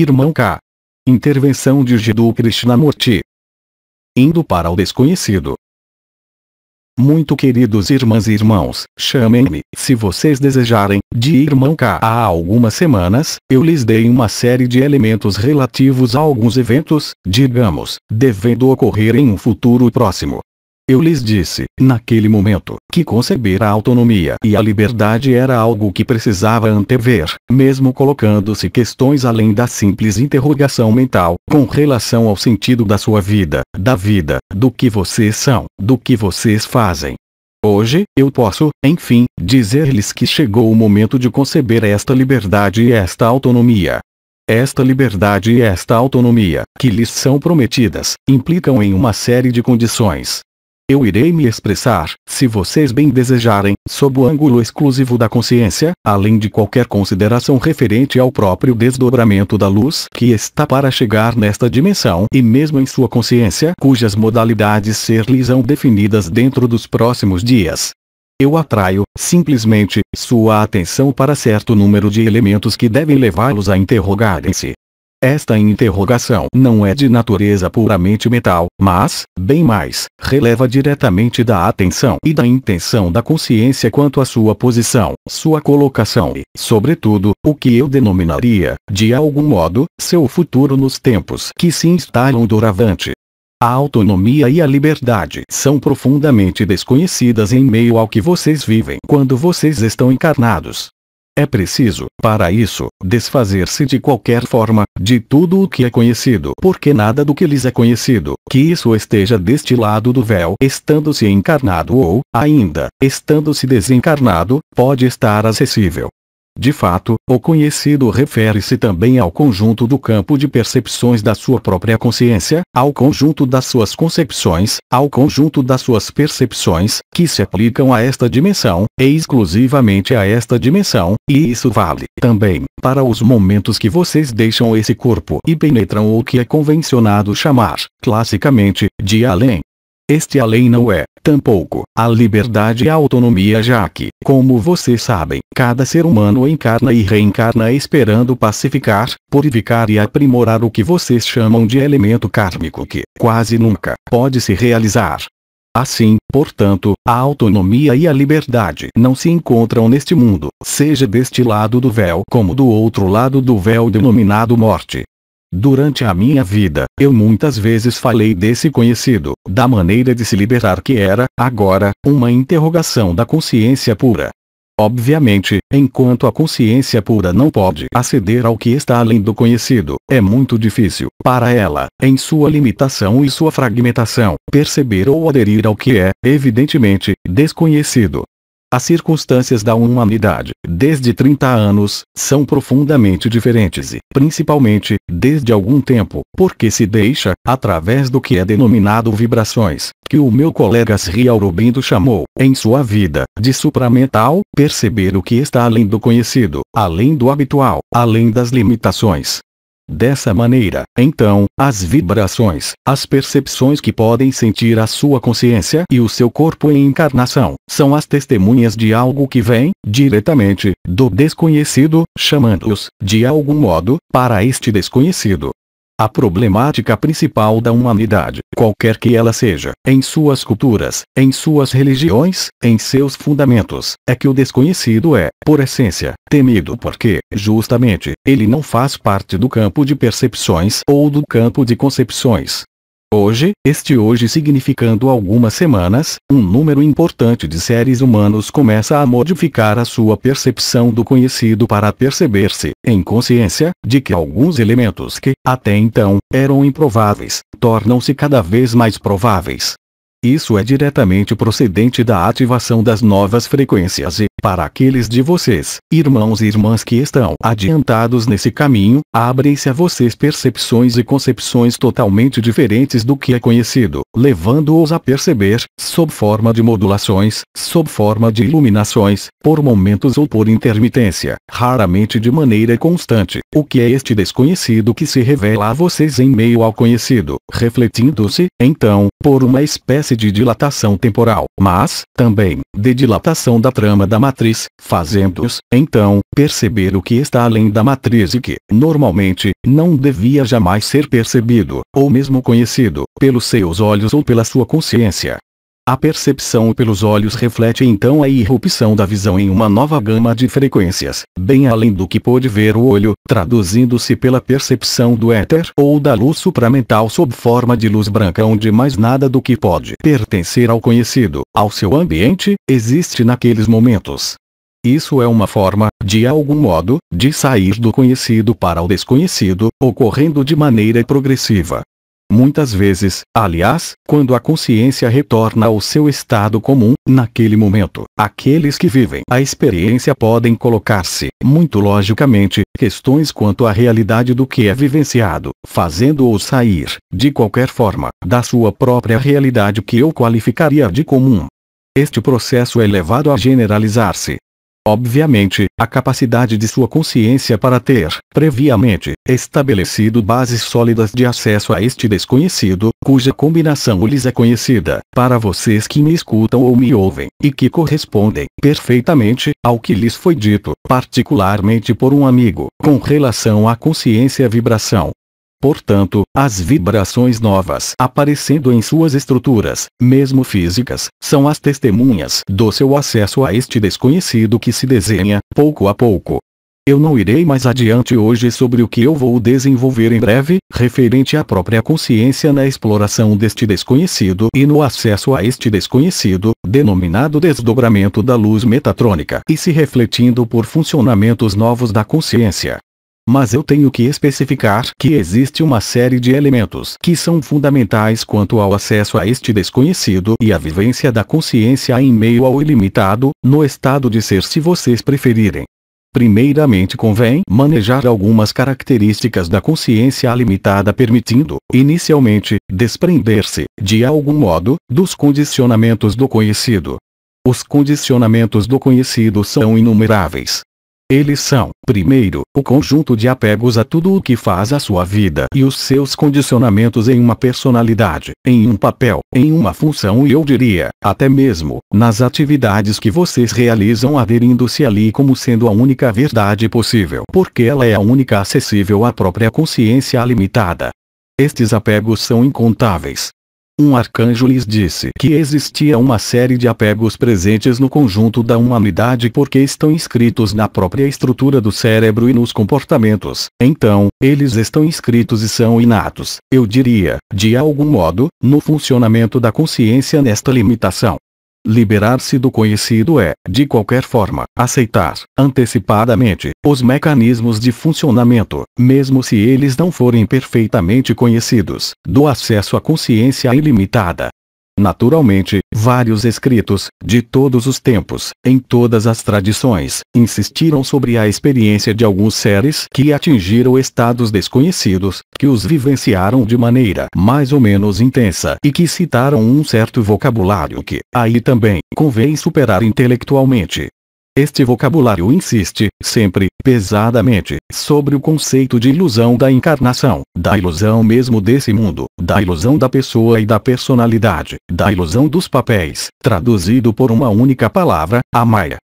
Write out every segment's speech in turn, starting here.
Irmão K. Intervenção de Jiddu Krishnamurti. Indo para o desconhecido. Muito queridos irmãs e irmãos, chamem-me, se vocês desejarem, de Irmão K. Há algumas semanas, eu lhes dei uma série de elementos relativos a alguns eventos, digamos, devendo ocorrer em um futuro próximo, eu lhes disse, naquele momento, que conceber a autonomia e a liberdade era algo que precisava antever, mesmo colocando-se questões além da simples interrogação mental, com relação ao sentido da sua vida, da vida, do que vocês são, do que vocês fazem. Hoje, eu posso, enfim, dizer-lhes que chegou o momento de conceber esta liberdade e esta autonomia. Esta liberdade e esta autonomia, que lhes são prometidas, implicam em uma série de condições, eu irei me expressar, se vocês bem desejarem, sob o ângulo exclusivo da consciência, além de qualquer consideração referente ao próprio desdobramento da luz que está para chegar nesta dimensão e mesmo em sua consciência, cujas modalidades ser lhesão definidas dentro dos próximos dias. Eu atraio, simplesmente, sua atenção para certo número de elementos que devem levá-los a interrogarem-se esta interrogação não é de natureza puramente mental, mas, bem mais, releva diretamente da atenção e da intenção da consciência quanto à sua posição, sua colocação e, sobretudo, o que eu denominaria, de algum modo, seu futuro nos tempos que se instalam doravante. A autonomia e a liberdade são profundamente desconhecidas em meio ao que vocês vivem quando vocês estão encarnados. É preciso, para isso, desfazer-se de qualquer forma, de tudo o que é conhecido, porque nada do que lhes é conhecido, que isso esteja deste lado do véu, estando-se encarnado ou, ainda, estando-se desencarnado, pode estar acessível. De fato, o conhecido refere-se também ao conjunto do campo de percepções da sua própria consciência, ao conjunto das suas concepções, ao conjunto das suas percepções, que se aplicam a esta dimensão, e exclusivamente a esta dimensão, e isso vale também para os momentos que vocês deixam esse corpo e penetram o que é convencionado chamar, classicamente, de além. Este além não é, tampouco, a liberdade e a autonomia já que, como vocês sabem, cada ser humano encarna e reencarna esperando pacificar, purificar e aprimorar o que vocês chamam de elemento kármico que, quase nunca, pode se realizar. Assim, portanto, a autonomia e a liberdade não se encontram neste mundo, seja deste lado do véu como do outro lado do véu denominado morte. Durante a minha vida, eu muitas vezes falei desse conhecido, da maneira de se libertar que era, agora, uma interrogação da consciência pura. Obviamente, enquanto a consciência pura não pode aceder ao que está além do conhecido, é muito difícil, para ela, em sua limitação e sua fragmentação, perceber ou aderir ao que é, evidentemente, desconhecido. As circunstâncias da humanidade, desde 30 anos, são profundamente diferentes e, principalmente, desde algum tempo, porque se deixa, através do que é denominado vibrações, que o meu colega Sri Aurobindo chamou, em sua vida, de supramental, perceber o que está além do conhecido, além do habitual, além das limitações, Dessa maneira, então, as vibrações, as percepções que podem sentir a sua consciência e o seu corpo em encarnação, são as testemunhas de algo que vem, diretamente, do desconhecido, chamando-os, de algum modo, para este desconhecido. A problemática principal da humanidade, qualquer que ela seja, em suas culturas, em suas religiões, em seus fundamentos, é que o desconhecido é, por essência, temido porque, justamente, ele não faz parte do campo de percepções ou do campo de concepções. Hoje, este hoje significando algumas semanas, um número importante de seres humanos começa a modificar a sua percepção do conhecido para perceber-se, em consciência, de que alguns elementos que, até então, eram improváveis, tornam-se cada vez mais prováveis. Isso é diretamente procedente da ativação das novas frequências e, para aqueles de vocês, irmãos e irmãs que estão adiantados nesse caminho, abrem-se a vocês percepções e concepções totalmente diferentes do que é conhecido, levando-os a perceber, sob forma de modulações, sob forma de iluminações, por momentos ou por intermitência, raramente de maneira constante, o que é este desconhecido que se revela a vocês em meio ao conhecido, refletindo-se, então, por uma espécie de dilatação temporal, mas, também, de dilatação da trama da matriz, fazendo-os, então, perceber o que está além da matriz e que, normalmente, não devia jamais ser percebido, ou mesmo conhecido, pelos seus olhos ou pela sua consciência. A percepção pelos olhos reflete então a irrupção da visão em uma nova gama de frequências, bem além do que pôde ver o olho, traduzindo-se pela percepção do éter ou da luz supramental sob forma de luz branca onde mais nada do que pode pertencer ao conhecido, ao seu ambiente, existe naqueles momentos. Isso é uma forma, de algum modo, de sair do conhecido para o desconhecido, ocorrendo de maneira progressiva, Muitas vezes, aliás, quando a consciência retorna ao seu estado comum, naquele momento, aqueles que vivem a experiência podem colocar-se, muito logicamente, questões quanto à realidade do que é vivenciado, fazendo-o sair, de qualquer forma, da sua própria realidade que eu qualificaria de comum. Este processo é levado a generalizar-se, Obviamente, a capacidade de sua consciência para ter, previamente, estabelecido bases sólidas de acesso a este desconhecido, cuja combinação lhes é conhecida, para vocês que me escutam ou me ouvem, e que correspondem, perfeitamente, ao que lhes foi dito, particularmente por um amigo, com relação à consciência vibração, Portanto, as vibrações novas aparecendo em suas estruturas, mesmo físicas, são as testemunhas do seu acesso a este desconhecido que se desenha, pouco a pouco. Eu não irei mais adiante hoje sobre o que eu vou desenvolver em breve, referente à própria consciência na exploração deste desconhecido e no acesso a este desconhecido, denominado desdobramento da luz metatrônica e se refletindo por funcionamentos novos da consciência mas eu tenho que especificar que existe uma série de elementos que são fundamentais quanto ao acesso a este desconhecido e à vivência da consciência em meio ao ilimitado, no estado de ser se vocês preferirem. Primeiramente convém manejar algumas características da consciência limitada permitindo, inicialmente, desprender-se, de algum modo, dos condicionamentos do conhecido. Os condicionamentos do conhecido são inumeráveis, eles são, primeiro, o conjunto de apegos a tudo o que faz a sua vida e os seus condicionamentos em uma personalidade, em um papel, em uma função e eu diria, até mesmo, nas atividades que vocês realizam aderindo-se ali como sendo a única verdade possível porque ela é a única acessível à própria consciência limitada. Estes apegos são incontáveis, um arcanjo lhes disse que existia uma série de apegos presentes no conjunto da humanidade porque estão inscritos na própria estrutura do cérebro e nos comportamentos. Então, eles estão inscritos e são inatos, eu diria, de algum modo, no funcionamento da consciência nesta limitação. Liberar-se do conhecido é, de qualquer forma, aceitar, antecipadamente, os mecanismos de funcionamento, mesmo se eles não forem perfeitamente conhecidos, do acesso à consciência ilimitada. Naturalmente, vários escritos, de todos os tempos, em todas as tradições, insistiram sobre a experiência de alguns seres que atingiram estados desconhecidos, que os vivenciaram de maneira mais ou menos intensa e que citaram um certo vocabulário que, aí também, convém superar intelectualmente. Este vocabulário insiste, sempre, pesadamente, sobre o conceito de ilusão da encarnação, da ilusão mesmo desse mundo, da ilusão da pessoa e da personalidade, da ilusão dos papéis, traduzido por uma única palavra, a Maia.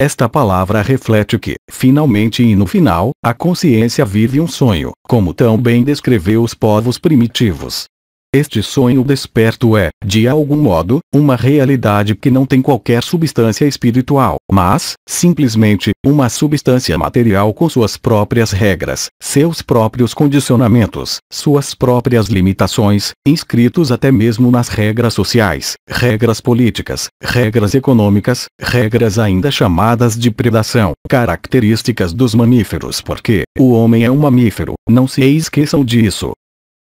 Esta palavra reflete que, finalmente e no final, a consciência vive um sonho, como tão bem descreveu os povos primitivos, este sonho desperto é, de algum modo, uma realidade que não tem qualquer substância espiritual, mas, simplesmente, uma substância material com suas próprias regras, seus próprios condicionamentos, suas próprias limitações, inscritos até mesmo nas regras sociais, regras políticas, regras econômicas, regras ainda chamadas de predação, características dos mamíferos porque o homem é um mamífero, não se esqueçam disso.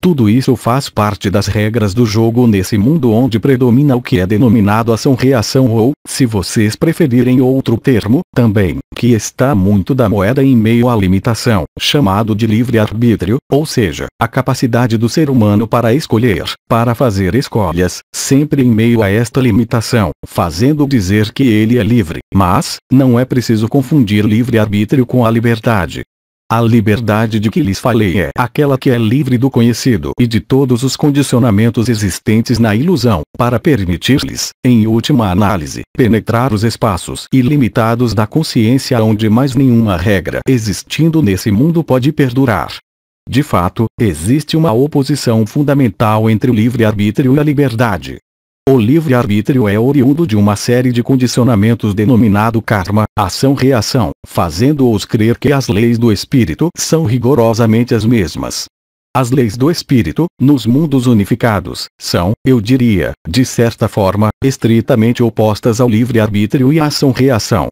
Tudo isso faz parte das regras do jogo nesse mundo onde predomina o que é denominado ação-reação ou, se vocês preferirem outro termo, também, que está muito da moeda em meio à limitação, chamado de livre-arbítrio, ou seja, a capacidade do ser humano para escolher, para fazer escolhas, sempre em meio a esta limitação, fazendo dizer que ele é livre. Mas, não é preciso confundir livre-arbítrio com a liberdade. A liberdade de que lhes falei é aquela que é livre do conhecido e de todos os condicionamentos existentes na ilusão, para permitir-lhes, em última análise, penetrar os espaços ilimitados da consciência onde mais nenhuma regra existindo nesse mundo pode perdurar. De fato, existe uma oposição fundamental entre o livre-arbítrio e a liberdade. O livre-arbítrio é oriundo de uma série de condicionamentos denominado karma, ação-reação, fazendo-os crer que as leis do espírito são rigorosamente as mesmas. As leis do espírito, nos mundos unificados, são, eu diria, de certa forma, estritamente opostas ao livre-arbítrio e à ação-reação.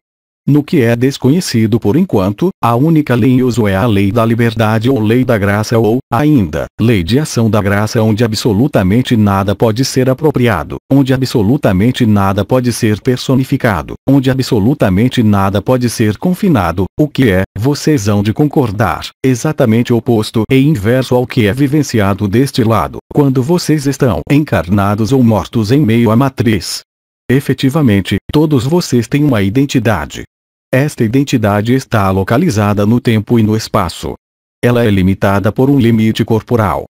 No que é desconhecido por enquanto, a única lei em uso é a lei da liberdade ou lei da graça ou, ainda, lei de ação da graça onde absolutamente nada pode ser apropriado, onde absolutamente nada pode ser personificado, onde absolutamente nada pode ser confinado, o que é, vocês hão de concordar, exatamente oposto e inverso ao que é vivenciado deste lado, quando vocês estão encarnados ou mortos em meio à matriz. Efetivamente, todos vocês têm uma identidade, esta identidade está localizada no tempo e no espaço. Ela é limitada por um limite corporal.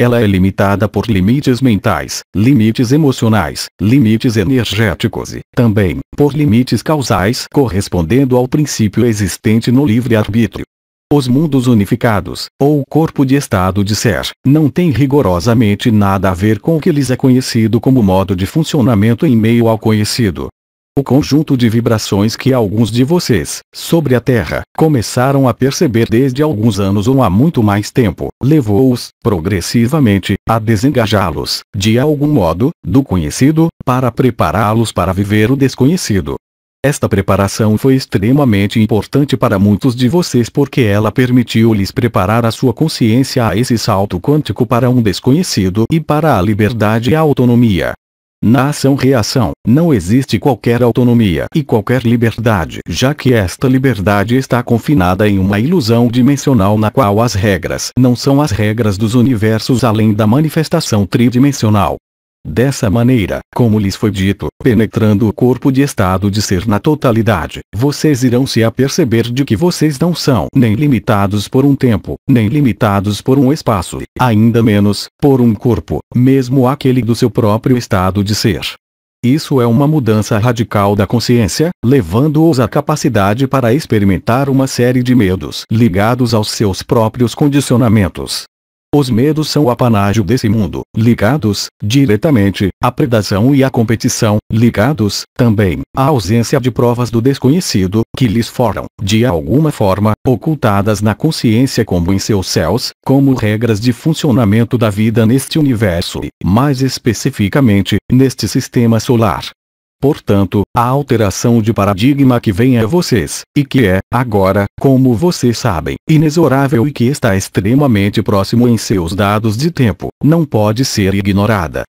Ela é limitada por limites mentais, limites emocionais, limites energéticos e, também, por limites causais correspondendo ao princípio existente no livre-arbítrio. Os mundos unificados, ou o corpo de estado de ser, não têm rigorosamente nada a ver com o que lhes é conhecido como modo de funcionamento em meio ao conhecido. O conjunto de vibrações que alguns de vocês, sobre a Terra, começaram a perceber desde alguns anos ou há muito mais tempo, levou-os, progressivamente, a desengajá-los, de algum modo, do conhecido, para prepará-los para viver o desconhecido. Esta preparação foi extremamente importante para muitos de vocês porque ela permitiu-lhes preparar a sua consciência a esse salto quântico para um desconhecido e para a liberdade e a autonomia. Na ação-reação, não existe qualquer autonomia e qualquer liberdade, já que esta liberdade está confinada em uma ilusão dimensional na qual as regras não são as regras dos universos além da manifestação tridimensional. Dessa maneira, como lhes foi dito, penetrando o corpo de estado de ser na totalidade, vocês irão se aperceber de que vocês não são nem limitados por um tempo, nem limitados por um espaço, e ainda menos, por um corpo, mesmo aquele do seu próprio estado de ser. Isso é uma mudança radical da consciência, levando-os à capacidade para experimentar uma série de medos ligados aos seus próprios condicionamentos, os medos são o apanágio desse mundo, ligados, diretamente, à predação e à competição, ligados, também, à ausência de provas do desconhecido, que lhes foram, de alguma forma, ocultadas na consciência como em seus céus, como regras de funcionamento da vida neste universo e, mais especificamente, neste sistema solar portanto, a alteração de paradigma que vem a vocês, e que é, agora, como vocês sabem, inexorável e que está extremamente próximo em seus dados de tempo, não pode ser ignorada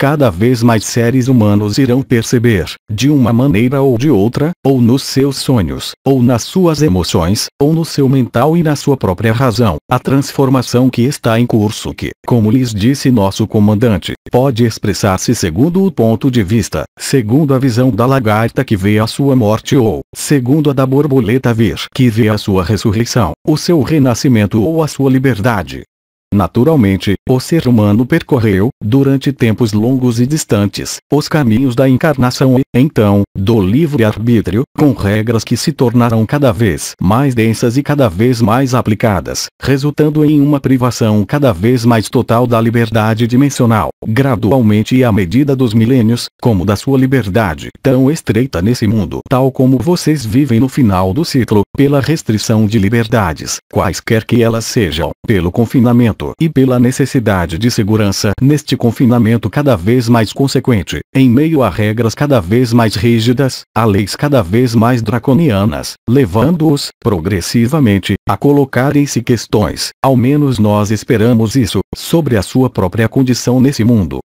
cada vez mais seres humanos irão perceber, de uma maneira ou de outra, ou nos seus sonhos, ou nas suas emoções, ou no seu mental e na sua própria razão, a transformação que está em curso que, como lhes disse nosso comandante, pode expressar-se segundo o ponto de vista, segundo a visão da lagarta que vê a sua morte ou, segundo a da borboleta vir que vê a sua ressurreição, o seu renascimento ou a sua liberdade. Naturalmente, o ser humano percorreu, durante tempos longos e distantes, os caminhos da encarnação e, então, do livre-arbítrio, com regras que se tornaram cada vez mais densas e cada vez mais aplicadas, resultando em uma privação cada vez mais total da liberdade dimensional, gradualmente e à medida dos milênios, como da sua liberdade tão estreita nesse mundo tal como vocês vivem no final do ciclo, pela restrição de liberdades, quaisquer que elas sejam, pelo confinamento isolamento e pela necessidade de segurança neste confinamento cada vez mais consequente, em meio a regras cada vez mais rígidas, a leis cada vez mais draconianas, levando-os, progressivamente, a colocarem-se questões, ao menos nós esperamos isso, sobre a sua própria condição nesse mundo,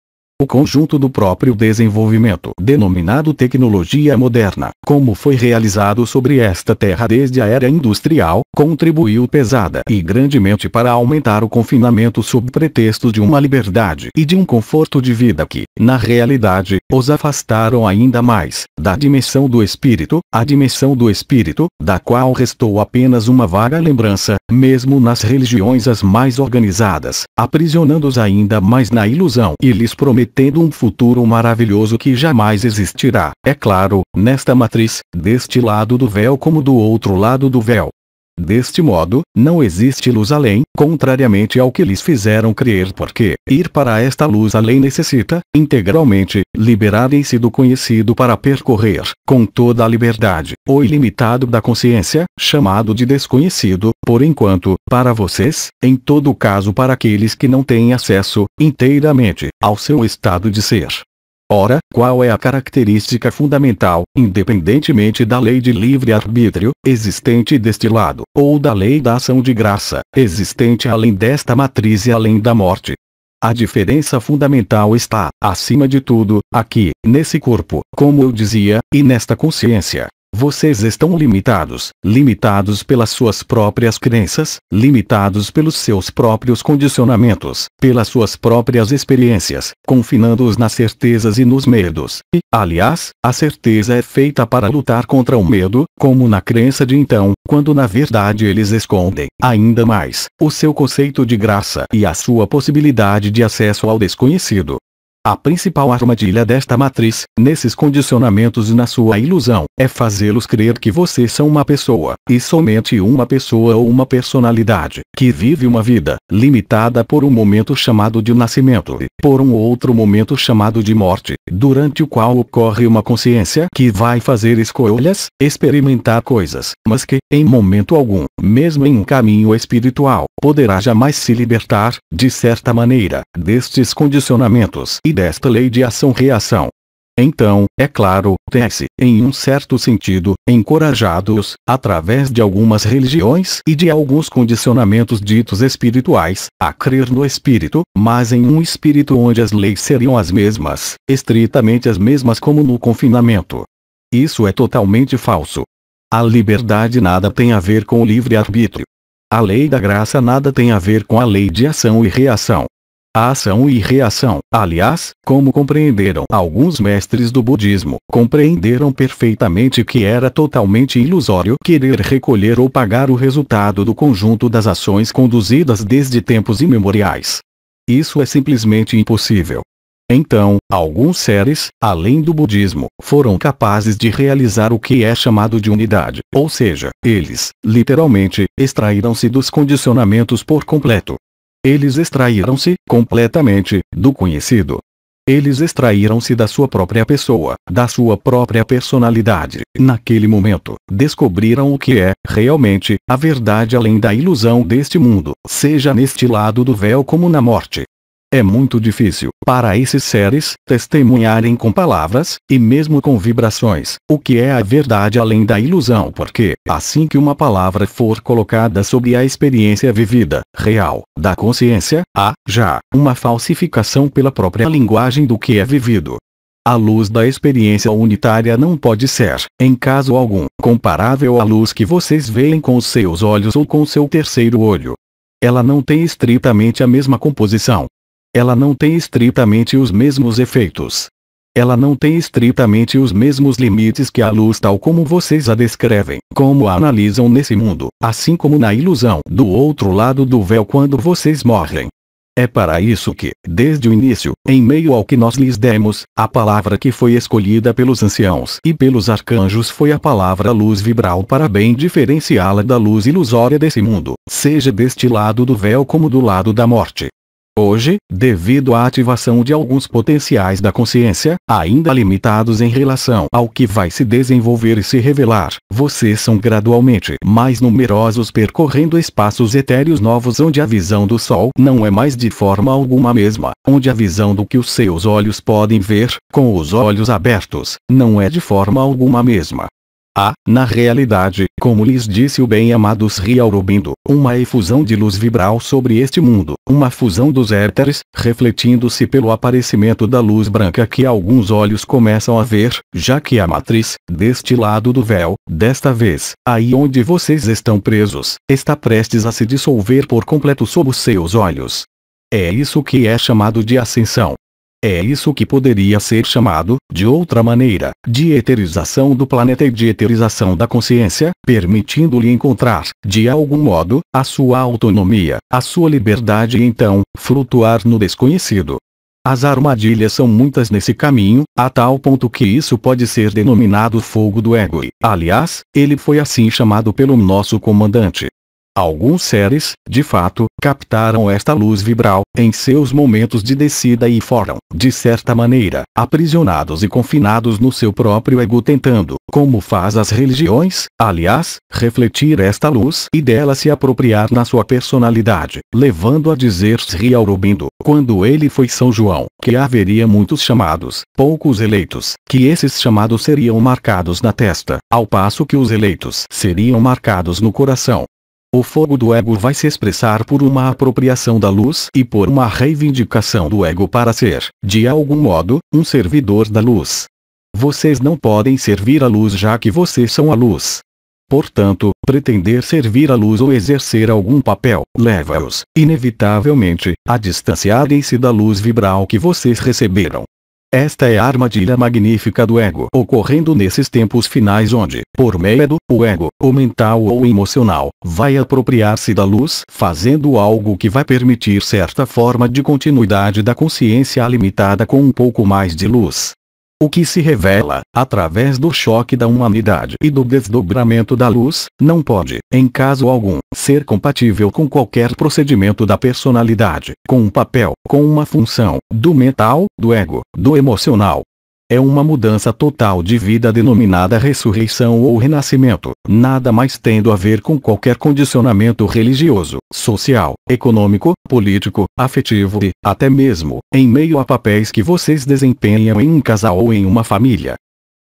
o conjunto do próprio desenvolvimento denominado tecnologia moderna, como foi realizado sobre esta terra desde a era industrial, contribuiu pesada e grandemente para aumentar o confinamento sob pretexto de uma liberdade e de um conforto de vida que, na realidade, os afastaram ainda mais da dimensão do espírito, a dimensão do espírito, da qual restou apenas uma vaga lembrança, mesmo nas religiões as mais organizadas, aprisionando-os ainda mais na ilusão e lhes prometendo prometendo um futuro maravilhoso que jamais existirá, é claro, nesta matriz, deste lado do véu como do outro lado do véu. Deste modo, não existe luz além, contrariamente ao que lhes fizeram crer porque ir para esta luz além necessita, integralmente, liberarem-se do conhecido para percorrer, com toda a liberdade, o ilimitado da consciência, chamado de desconhecido, por enquanto, para vocês, em todo caso para aqueles que não têm acesso, inteiramente, ao seu estado de ser. Ora, qual é a característica fundamental, independentemente da lei de livre-arbítrio, existente deste lado, ou da lei da ação de graça, existente além desta matriz e além da morte? A diferença fundamental está, acima de tudo, aqui, nesse corpo, como eu dizia, e nesta consciência, vocês estão limitados, limitados pelas suas próprias crenças, limitados pelos seus próprios condicionamentos, pelas suas próprias experiências, confinando-os nas certezas e nos medos. E, aliás, a certeza é feita para lutar contra o medo, como na crença de então, quando na verdade eles escondem, ainda mais, o seu conceito de graça e a sua possibilidade de acesso ao desconhecido. A principal armadilha desta matriz, nesses condicionamentos e na sua ilusão, é fazê-los crer que vocês são uma pessoa, e somente uma pessoa ou uma personalidade, que vive uma vida, limitada por um momento chamado de nascimento e por um outro momento chamado de morte, durante o qual ocorre uma consciência que vai fazer escolhas, experimentar coisas, mas que, em momento algum, mesmo em um caminho espiritual, poderá jamais se libertar, de certa maneira, destes condicionamentos e desta lei de ação-reação. Então, é claro, tem-se, em um certo sentido, encorajados, através de algumas religiões e de alguns condicionamentos ditos espirituais, a crer no espírito, mas em um espírito onde as leis seriam as mesmas, estritamente as mesmas como no confinamento. Isso é totalmente falso. A liberdade nada tem a ver com o livre-arbítrio. A lei da graça nada tem a ver com a lei de ação e reação. A ação e reação, aliás, como compreenderam alguns mestres do budismo, compreenderam perfeitamente que era totalmente ilusório querer recolher ou pagar o resultado do conjunto das ações conduzidas desde tempos imemoriais. Isso é simplesmente impossível. Então, alguns seres, além do budismo, foram capazes de realizar o que é chamado de unidade, ou seja, eles, literalmente, extraíram-se dos condicionamentos por completo. Eles extraíram-se, completamente, do conhecido. Eles extraíram-se da sua própria pessoa, da sua própria personalidade. Naquele momento, descobriram o que é, realmente, a verdade além da ilusão deste mundo, seja neste lado do véu como na morte. É muito difícil para esses seres testemunharem com palavras, e mesmo com vibrações, o que é a verdade além da ilusão, porque, assim que uma palavra for colocada sobre a experiência vivida, real, da consciência, há, já, uma falsificação pela própria linguagem do que é vivido. A luz da experiência unitária não pode ser, em caso algum, comparável à luz que vocês veem com os seus olhos ou com seu terceiro olho. Ela não tem estritamente a mesma composição, ela não tem estritamente os mesmos efeitos. Ela não tem estritamente os mesmos limites que a luz tal como vocês a descrevem, como a analisam nesse mundo, assim como na ilusão do outro lado do véu quando vocês morrem. É para isso que, desde o início, em meio ao que nós lhes demos, a palavra que foi escolhida pelos anciãos e pelos arcanjos foi a palavra luz vibral para bem diferenciá-la da luz ilusória desse mundo, seja deste lado do véu como do lado da morte. Hoje, devido à ativação de alguns potenciais da consciência, ainda limitados em relação ao que vai se desenvolver e se revelar, vocês são gradualmente mais numerosos percorrendo espaços etéreos novos onde a visão do Sol não é mais de forma alguma mesma, onde a visão do que os seus olhos podem ver, com os olhos abertos, não é de forma alguma mesma, Há, ah, na realidade, como lhes disse o bem-amado Sri Aurobindo, uma efusão de luz vibral sobre este mundo, uma fusão dos éteres, refletindo-se pelo aparecimento da luz branca que alguns olhos começam a ver, já que a matriz, deste lado do véu, desta vez, aí onde vocês estão presos, está prestes a se dissolver por completo sob os seus olhos. É isso que é chamado de ascensão. É isso que poderia ser chamado, de outra maneira, de eterização do planeta e de eterização da consciência, permitindo-lhe encontrar, de algum modo, a sua autonomia, a sua liberdade e então, flutuar no desconhecido. As armadilhas são muitas nesse caminho, a tal ponto que isso pode ser denominado fogo do ego e, aliás, ele foi assim chamado pelo nosso comandante. Alguns seres, de fato, captaram esta luz vibral, em seus momentos de descida e foram, de certa maneira, aprisionados e confinados no seu próprio ego tentando, como faz as religiões, aliás, refletir esta luz e dela se apropriar na sua personalidade, levando a dizer Sri Aurobindo, quando ele foi São João, que haveria muitos chamados, poucos eleitos, que esses chamados seriam marcados na testa, ao passo que os eleitos seriam marcados no coração, o fogo do ego vai se expressar por uma apropriação da luz e por uma reivindicação do ego para ser, de algum modo, um servidor da luz. Vocês não podem servir a luz já que vocês são a luz. Portanto, pretender servir a luz ou exercer algum papel leva-os, inevitavelmente, a distanciarem-se da luz vibral que vocês receberam. Esta é a armadilha magnífica do ego ocorrendo nesses tempos finais onde, por meio do o ego, o mental ou emocional, vai apropriar-se da luz fazendo algo que vai permitir certa forma de continuidade da consciência limitada com um pouco mais de luz. O que se revela, através do choque da humanidade e do desdobramento da luz, não pode, em caso algum, ser compatível com qualquer procedimento da personalidade, com um papel, com uma função, do mental, do ego, do emocional, é uma mudança total de vida denominada ressurreição ou renascimento, nada mais tendo a ver com qualquer condicionamento religioso, social, econômico, político, afetivo e, até mesmo, em meio a papéis que vocês desempenham em um casal ou em uma família.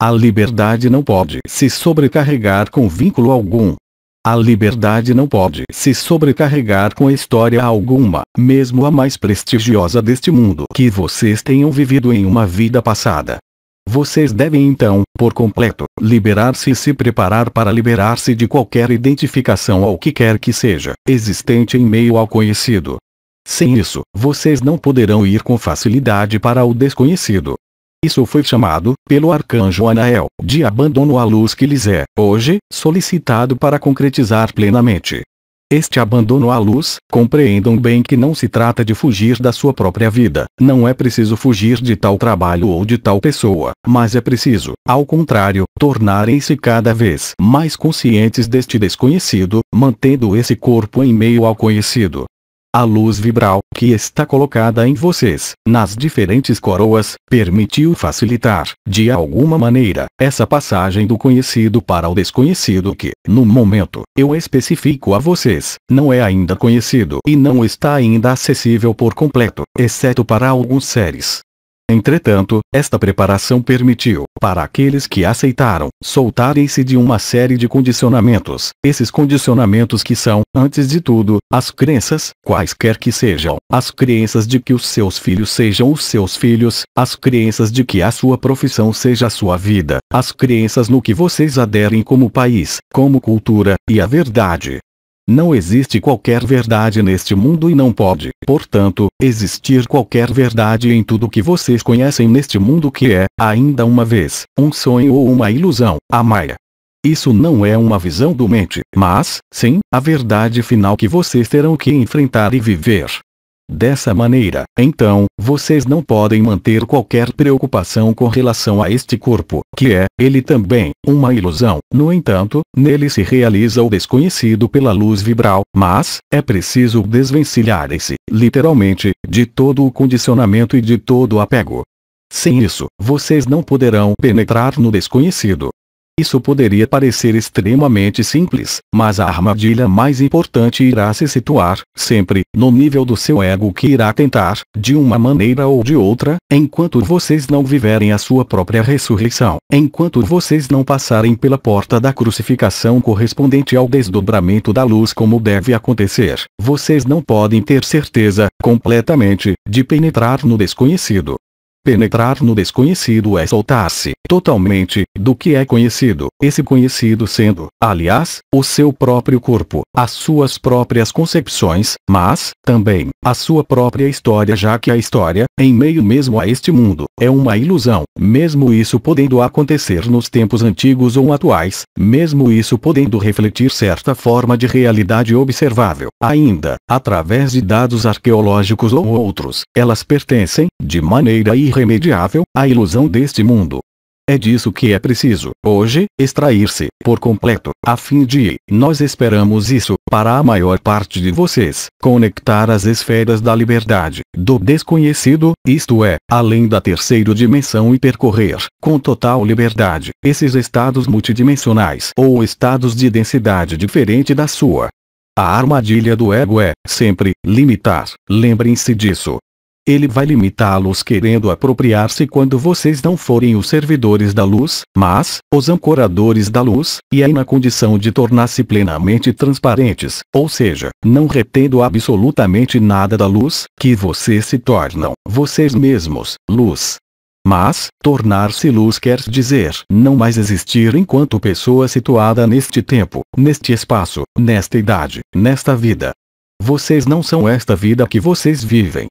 A liberdade não pode se sobrecarregar com vínculo algum. A liberdade não pode se sobrecarregar com história alguma, mesmo a mais prestigiosa deste mundo que vocês tenham vivido em uma vida passada. Vocês devem então, por completo, liberar-se e se preparar para liberar-se de qualquer identificação ao que quer que seja existente em meio ao conhecido. Sem isso, vocês não poderão ir com facilidade para o desconhecido. Isso foi chamado, pelo arcanjo Anael, de abandono à luz que lhes é, hoje, solicitado para concretizar plenamente. Este abandono à luz, compreendam bem que não se trata de fugir da sua própria vida, não é preciso fugir de tal trabalho ou de tal pessoa, mas é preciso, ao contrário, tornarem-se cada vez mais conscientes deste desconhecido, mantendo esse corpo em meio ao conhecido, a luz vibral que está colocada em vocês, nas diferentes coroas, permitiu facilitar, de alguma maneira, essa passagem do conhecido para o desconhecido que, no momento, eu especifico a vocês, não é ainda conhecido e não está ainda acessível por completo, exceto para alguns seres Entretanto, esta preparação permitiu, para aqueles que aceitaram, soltarem-se de uma série de condicionamentos. Esses condicionamentos que são, antes de tudo, as crenças, quaisquer que sejam, as crenças de que os seus filhos sejam os seus filhos, as crenças de que a sua profissão seja a sua vida, as crenças no que vocês aderem como país, como cultura, e a verdade, não existe qualquer verdade neste mundo e não pode, portanto, existir qualquer verdade em tudo que vocês conhecem neste mundo que é, ainda uma vez, um sonho ou uma ilusão, a Maia. Isso não é uma visão do mente, mas, sim, a verdade final que vocês terão que enfrentar e viver. Dessa maneira, então, vocês não podem manter qualquer preocupação com relação a este corpo, que é, ele também, uma ilusão. No entanto, nele se realiza o desconhecido pela luz vibral, mas, é preciso desvencilharem-se, literalmente, de todo o condicionamento e de todo o apego. Sem isso, vocês não poderão penetrar no desconhecido, isso poderia parecer extremamente simples, mas a armadilha mais importante irá se situar, sempre, no nível do seu ego que irá tentar, de uma maneira ou de outra, enquanto vocês não viverem a sua própria ressurreição, enquanto vocês não passarem pela porta da crucificação correspondente ao desdobramento da luz como deve acontecer, vocês não podem ter certeza, completamente, de penetrar no desconhecido. Penetrar no desconhecido é soltar-se, totalmente, do que é conhecido, esse conhecido sendo, aliás, o seu próprio corpo, as suas próprias concepções, mas, também, a sua própria história já que a história, em meio mesmo a este mundo, é uma ilusão, mesmo isso podendo acontecer nos tempos antigos ou atuais, mesmo isso podendo refletir certa forma de realidade observável, ainda, através de dados arqueológicos ou outros, elas pertencem, de maneira irremediável, à ilusão deste mundo, é disso que é preciso, hoje, extrair-se, por completo, a fim de, nós esperamos isso, para a maior parte de vocês, conectar as esferas da liberdade, do desconhecido, isto é, além da terceira dimensão e percorrer, com total liberdade, esses estados multidimensionais ou estados de densidade diferente da sua. A armadilha do ego é, sempre, limitar. Lembrem-se disso. Ele vai limitá-los querendo apropriar-se quando vocês não forem os servidores da luz, mas, os ancoradores da luz, e aí na condição de tornar-se plenamente transparentes, ou seja, não retendo absolutamente nada da luz, que vocês se tornam, vocês mesmos, luz. Mas, tornar-se luz quer dizer não mais existir enquanto pessoa situada neste tempo, neste espaço, nesta idade, nesta vida. Vocês não são esta vida que vocês vivem,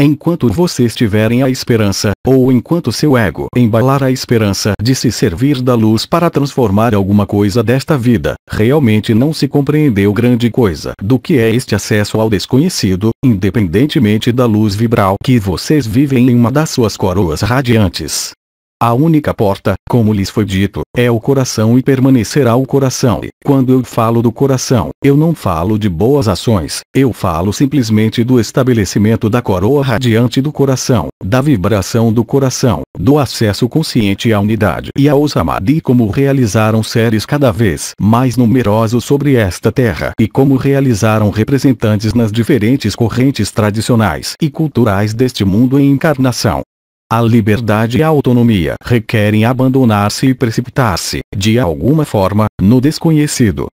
Enquanto vocês tiverem a esperança, ou enquanto seu ego embalar a esperança de se servir da luz para transformar alguma coisa desta vida, realmente não se compreendeu grande coisa do que é este acesso ao desconhecido, independentemente da luz vibral que vocês vivem em uma das suas coroas radiantes. A única porta, como lhes foi dito, é o coração e permanecerá o coração. E, quando eu falo do coração, eu não falo de boas ações, eu falo simplesmente do estabelecimento da coroa radiante do coração, da vibração do coração, do acesso consciente à unidade e ao samadhi como realizaram seres cada vez mais numerosos sobre esta terra e como realizaram representantes nas diferentes correntes tradicionais e culturais deste mundo em encarnação. A liberdade e a autonomia requerem abandonar-se e precipitar-se, de alguma forma, no desconhecido.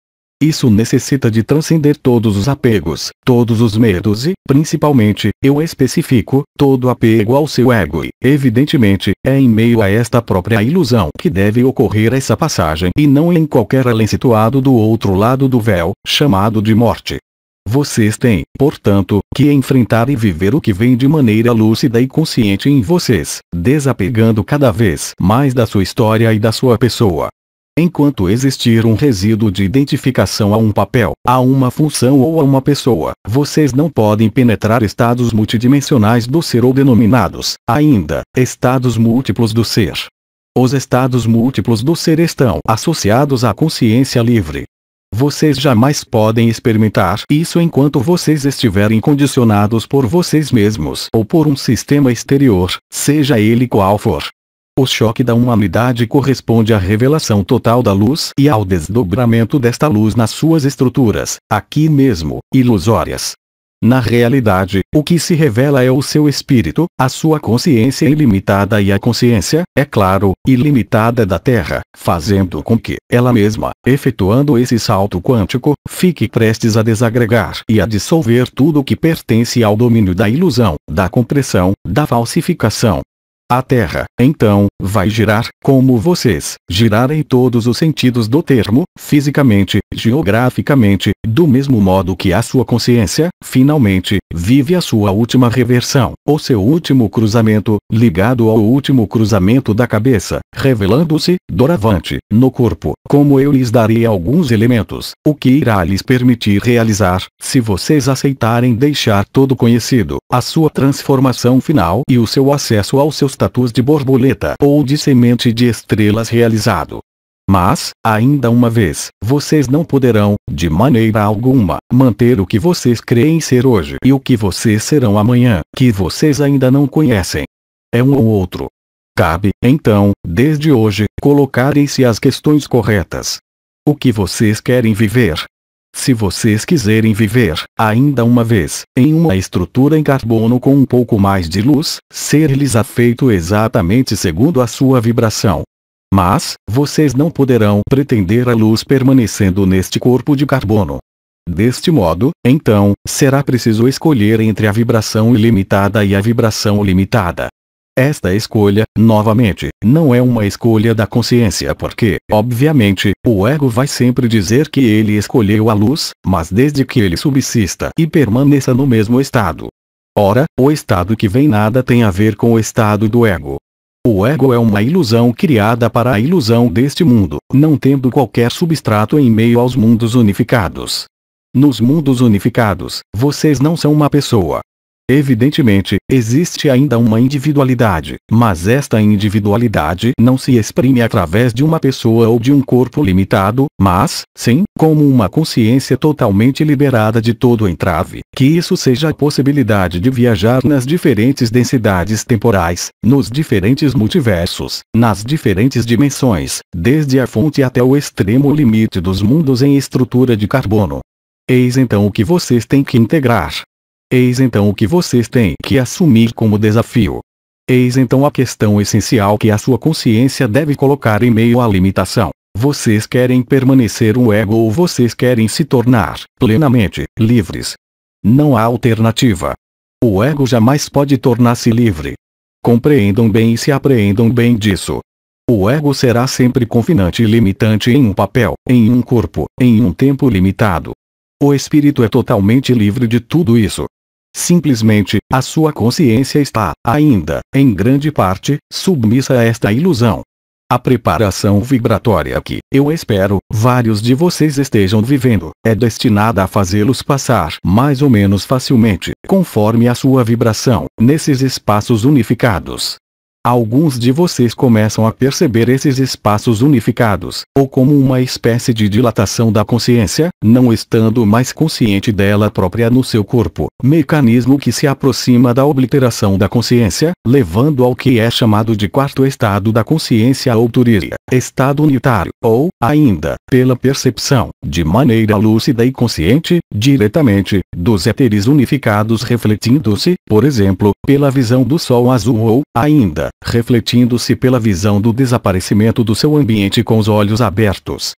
Isso necessita de transcender todos os apegos, todos os medos e, principalmente, eu especifico, todo apego ao seu ego e, evidentemente, é em meio a esta própria ilusão que deve ocorrer essa passagem e não em qualquer além situado do outro lado do véu, chamado de morte. Vocês têm, portanto, que enfrentar e viver o que vem de maneira lúcida e consciente em vocês, desapegando cada vez mais da sua história e da sua pessoa. Enquanto existir um resíduo de identificação a um papel, a uma função ou a uma pessoa, vocês não podem penetrar estados multidimensionais do ser ou denominados, ainda, estados múltiplos do ser. Os estados múltiplos do ser estão associados à consciência livre, vocês jamais podem experimentar isso enquanto vocês estiverem condicionados por vocês mesmos ou por um sistema exterior, seja ele qual for. O choque da humanidade corresponde à revelação total da luz e ao desdobramento desta luz nas suas estruturas, aqui mesmo, ilusórias, na realidade, o que se revela é o seu espírito, a sua consciência ilimitada e a consciência, é claro, ilimitada da Terra, fazendo com que ela mesma, efetuando esse salto quântico, fique prestes a desagregar e a dissolver tudo o que pertence ao domínio da ilusão, da compressão, da falsificação, a Terra, então, vai girar, como vocês, girar em todos os sentidos do termo, fisicamente, geograficamente, do mesmo modo que a sua consciência, finalmente, vive a sua última reversão, ou seu último cruzamento, ligado ao último cruzamento da cabeça, revelando-se, doravante, no corpo, como eu lhes darei alguns elementos, o que irá lhes permitir realizar, se vocês aceitarem deixar todo conhecido, a sua transformação final e o seu acesso ao seu status de borboleta ou de semente de estrelas realizado. Mas, ainda uma vez, vocês não poderão, de maneira alguma, manter o que vocês creem ser hoje e o que vocês serão amanhã, que vocês ainda não conhecem. É um ou outro. Cabe, então, desde hoje, colocarem-se as questões corretas. O que vocês querem viver? Se vocês quiserem viver, ainda uma vez, em uma estrutura em carbono com um pouco mais de luz, ser-lhes afeito exatamente segundo a sua vibração, mas, vocês não poderão pretender a luz permanecendo neste corpo de carbono. Deste modo, então, será preciso escolher entre a vibração ilimitada e a vibração limitada. Esta escolha, novamente, não é uma escolha da consciência porque, obviamente, o ego vai sempre dizer que ele escolheu a luz, mas desde que ele subsista e permaneça no mesmo estado. Ora, o estado que vem nada tem a ver com o estado do ego. O ego é uma ilusão criada para a ilusão deste mundo, não tendo qualquer substrato em meio aos mundos unificados. Nos mundos unificados, vocês não são uma pessoa, Evidentemente, existe ainda uma individualidade, mas esta individualidade não se exprime através de uma pessoa ou de um corpo limitado, mas, sim, como uma consciência totalmente liberada de todo entrave. Que isso seja a possibilidade de viajar nas diferentes densidades temporais, nos diferentes multiversos, nas diferentes dimensões, desde a fonte até o extremo limite dos mundos em estrutura de carbono. Eis então o que vocês têm que integrar, Eis então o que vocês têm que assumir como desafio. Eis então a questão essencial que a sua consciência deve colocar em meio à limitação. Vocês querem permanecer um ego ou vocês querem se tornar plenamente livres? Não há alternativa. O ego jamais pode tornar-se livre. Compreendam bem e se apreendam bem disso. O ego será sempre confinante e limitante em um papel, em um corpo, em um tempo limitado. O espírito é totalmente livre de tudo isso. Simplesmente, a sua consciência está, ainda, em grande parte, submissa a esta ilusão. A preparação vibratória que, eu espero, vários de vocês estejam vivendo, é destinada a fazê-los passar mais ou menos facilmente, conforme a sua vibração, nesses espaços unificados. Alguns de vocês começam a perceber esses espaços unificados, ou como uma espécie de dilatação da consciência, não estando mais consciente dela própria no seu corpo, mecanismo que se aproxima da obliteração da consciência, levando ao que é chamado de quarto estado da consciência ou turíria, estado unitário, ou, ainda, pela percepção, de maneira lúcida e consciente, diretamente, dos éteres unificados refletindo-se, por exemplo, pela visão do sol azul ou, ainda, refletindo-se pela visão do desaparecimento do seu ambiente com os olhos abertos.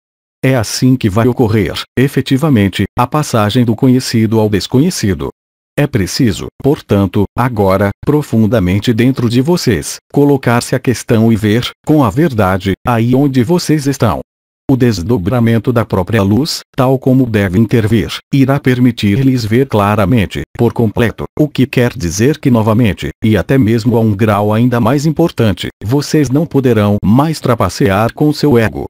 É assim que vai ocorrer, efetivamente, a passagem do conhecido ao desconhecido. É preciso, portanto, agora, profundamente dentro de vocês, colocar-se a questão e ver, com a verdade, aí onde vocês estão. O desdobramento da própria luz, tal como deve intervir, irá permitir-lhes ver claramente, por completo, o que quer dizer que novamente, e até mesmo a um grau ainda mais importante, vocês não poderão mais trapacear com seu ego.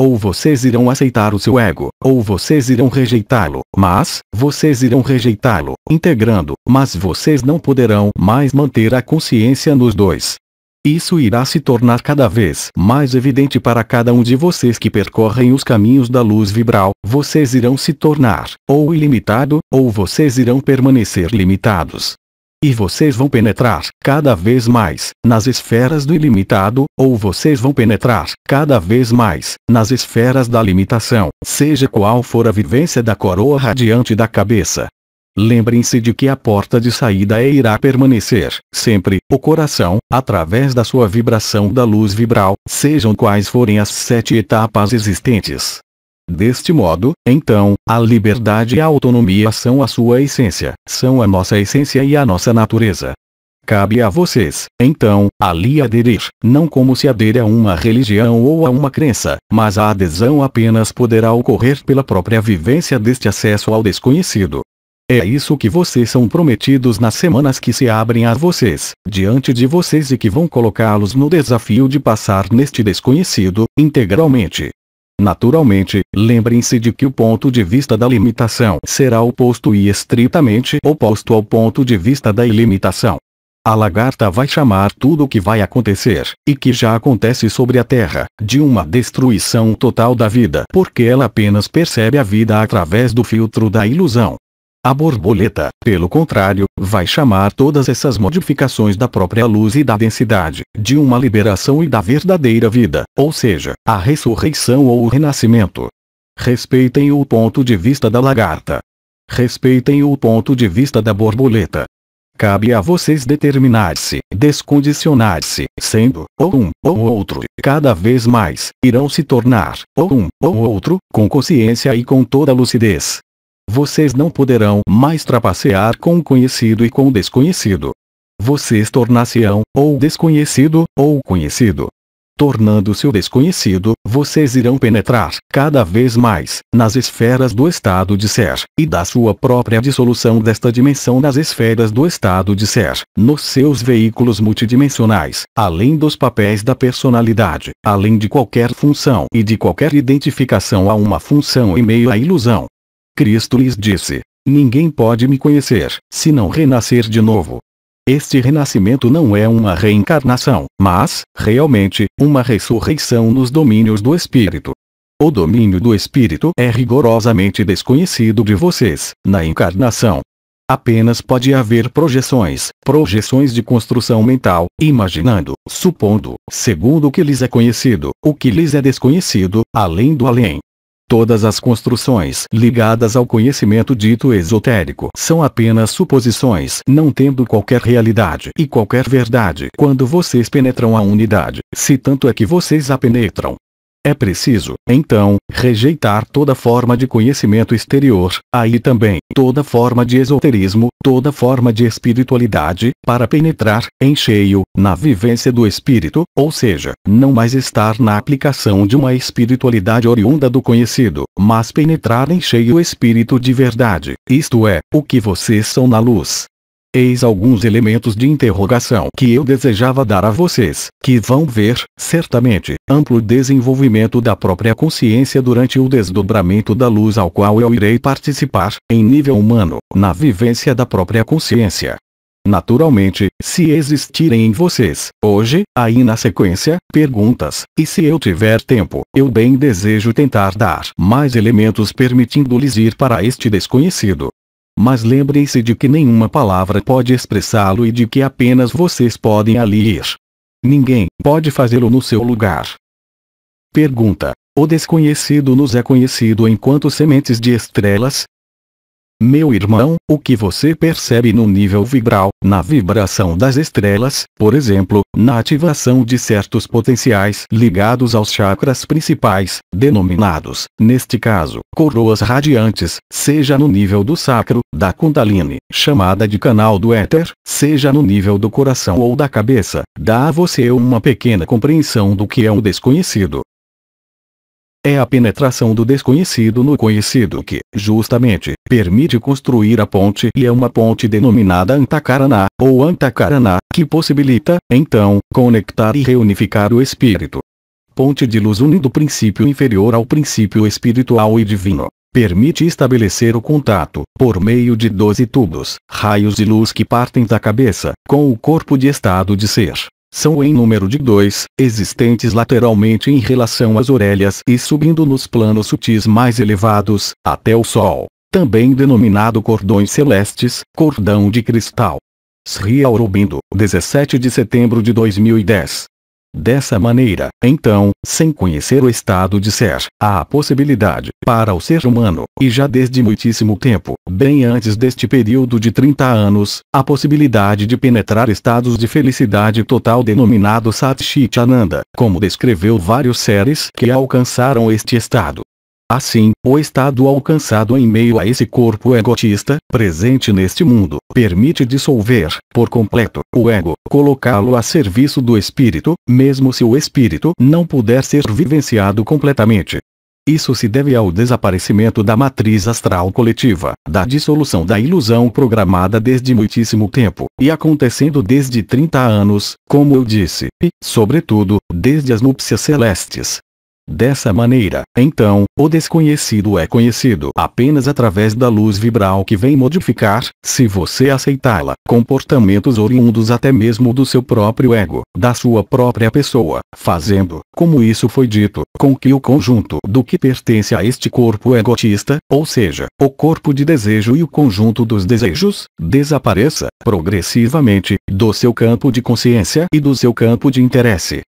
Ou vocês irão aceitar o seu ego, ou vocês irão rejeitá-lo, mas, vocês irão rejeitá-lo, integrando, mas vocês não poderão mais manter a consciência nos dois. Isso irá se tornar cada vez mais evidente para cada um de vocês que percorrem os caminhos da luz vibral, vocês irão se tornar ou ilimitado, ou vocês irão permanecer limitados. E vocês vão penetrar cada vez mais nas esferas do ilimitado, ou vocês vão penetrar cada vez mais nas esferas da limitação, seja qual for a vivência da coroa radiante da cabeça. Lembrem-se de que a porta de saída é irá permanecer, sempre, o coração, através da sua vibração da luz vibral, sejam quais forem as sete etapas existentes. Deste modo, então, a liberdade e a autonomia são a sua essência, são a nossa essência e a nossa natureza. Cabe a vocês, então, ali aderir, não como se adere a uma religião ou a uma crença, mas a adesão apenas poderá ocorrer pela própria vivência deste acesso ao desconhecido, é isso que vocês são prometidos nas semanas que se abrem a vocês, diante de vocês e que vão colocá-los no desafio de passar neste desconhecido, integralmente. Naturalmente, lembrem-se de que o ponto de vista da limitação será oposto e estritamente oposto ao ponto de vista da ilimitação. A lagarta vai chamar tudo o que vai acontecer, e que já acontece sobre a Terra, de uma destruição total da vida, porque ela apenas percebe a vida através do filtro da ilusão. A borboleta, pelo contrário, vai chamar todas essas modificações da própria luz e da densidade, de uma liberação e da verdadeira vida, ou seja, a ressurreição ou o renascimento. Respeitem o ponto de vista da lagarta. Respeitem o ponto de vista da borboleta. Cabe a vocês determinar-se, descondicionar-se, sendo, ou um, ou outro, cada vez mais, irão se tornar, ou um, ou outro, com consciência e com toda lucidez. Vocês não poderão mais trapacear com o conhecido e com o desconhecido. Vocês tornar-se-ão, ou desconhecido, ou conhecido. Tornando-se o desconhecido, vocês irão penetrar, cada vez mais, nas esferas do estado de ser, e da sua própria dissolução desta dimensão nas esferas do estado de ser, nos seus veículos multidimensionais, além dos papéis da personalidade, além de qualquer função e de qualquer identificação a uma função e meio à ilusão. Cristo lhes disse: Ninguém pode me conhecer, se não renascer de novo. Este renascimento não é uma reencarnação, mas, realmente, uma ressurreição nos domínios do Espírito. O domínio do Espírito é rigorosamente desconhecido de vocês, na encarnação. Apenas pode haver projeções, projeções de construção mental, imaginando, supondo, segundo o que lhes é conhecido, o que lhes é desconhecido, além do além, Todas as construções ligadas ao conhecimento dito esotérico são apenas suposições, não tendo qualquer realidade e qualquer verdade. Quando vocês penetram a unidade, se tanto é que vocês a penetram, é preciso, então, rejeitar toda forma de conhecimento exterior, aí também toda forma de esoterismo, toda forma de espiritualidade, para penetrar, em cheio, na vivência do espírito, ou seja, não mais estar na aplicação de uma espiritualidade oriunda do conhecido, mas penetrar em cheio o espírito de verdade, isto é, o que vocês são na luz, Eis alguns elementos de interrogação que eu desejava dar a vocês, que vão ver, certamente, amplo desenvolvimento da própria consciência durante o desdobramento da luz ao qual eu irei participar, em nível humano, na vivência da própria consciência. Naturalmente, se existirem em vocês, hoje, aí na sequência, perguntas, e se eu tiver tempo, eu bem desejo tentar dar mais elementos permitindo-lhes ir para este desconhecido, mas lembrem-se de que nenhuma palavra pode expressá-lo e de que apenas vocês podem ali ir. Ninguém pode fazê-lo no seu lugar. Pergunta: O desconhecido nos é conhecido enquanto sementes de estrelas, meu irmão, o que você percebe no nível vibral, na vibração das estrelas, por exemplo, na ativação de certos potenciais ligados aos chakras principais, denominados, neste caso, coroas radiantes, seja no nível do sacro, da Kundalini, chamada de canal do éter, seja no nível do coração ou da cabeça, dá a você uma pequena compreensão do que é o desconhecido, é a penetração do desconhecido no conhecido que, justamente, permite construir a ponte e é uma ponte denominada Antakaraná, ou Antakaraná, que possibilita, então, conectar e reunificar o espírito. Ponte de luz unindo o princípio inferior ao princípio espiritual e divino permite estabelecer o contato, por meio de doze tubos, raios de luz que partem da cabeça, com o corpo de estado de ser, são em número de dois, existentes lateralmente em relação às orelhas e subindo nos planos sutis mais elevados, até o Sol, também denominado cordões celestes, cordão de cristal. Sri Aurobindo, 17 de setembro de 2010. Dessa maneira, então, sem conhecer o estado de ser, há a possibilidade, para o ser humano, e já desde muitíssimo tempo, bem antes deste período de 30 anos, a possibilidade de penetrar estados de felicidade total denominado Ananda, como descreveu vários seres que alcançaram este estado. Assim, o estado alcançado em meio a esse corpo egotista, presente neste mundo, permite dissolver, por completo, o ego, colocá-lo a serviço do espírito, mesmo se o espírito não puder ser vivenciado completamente. Isso se deve ao desaparecimento da matriz astral coletiva, da dissolução da ilusão programada desde muitíssimo tempo, e acontecendo desde 30 anos, como eu disse, e, sobretudo, desde as núpcias celestes, Dessa maneira, então, o desconhecido é conhecido apenas através da luz vibral que vem modificar, se você aceitá-la, comportamentos oriundos até mesmo do seu próprio ego, da sua própria pessoa, fazendo, como isso foi dito, com que o conjunto do que pertence a este corpo egotista, ou seja, o corpo de desejo e o conjunto dos desejos, desapareça, progressivamente, do seu campo de consciência e do seu campo de interesse,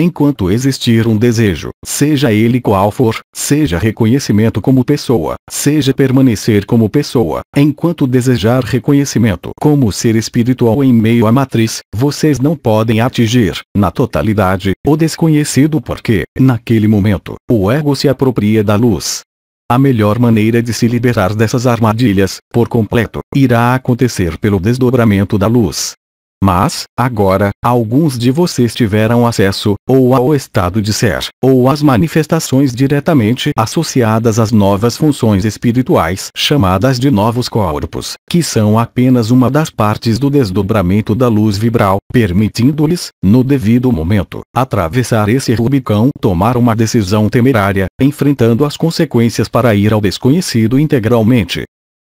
Enquanto existir um desejo, seja ele qual for, seja reconhecimento como pessoa, seja permanecer como pessoa, enquanto desejar reconhecimento como ser espiritual em meio à matriz, vocês não podem atingir, na totalidade, o desconhecido porque, naquele momento, o ego se apropria da luz. A melhor maneira de se liberar dessas armadilhas, por completo, irá acontecer pelo desdobramento da luz, mas, agora, alguns de vocês tiveram acesso, ou ao estado de ser, ou às manifestações diretamente associadas às novas funções espirituais chamadas de novos corpos, que são apenas uma das partes do desdobramento da luz vibral, permitindo-lhes, no devido momento, atravessar esse Rubicão tomar uma decisão temerária, enfrentando as consequências para ir ao desconhecido integralmente.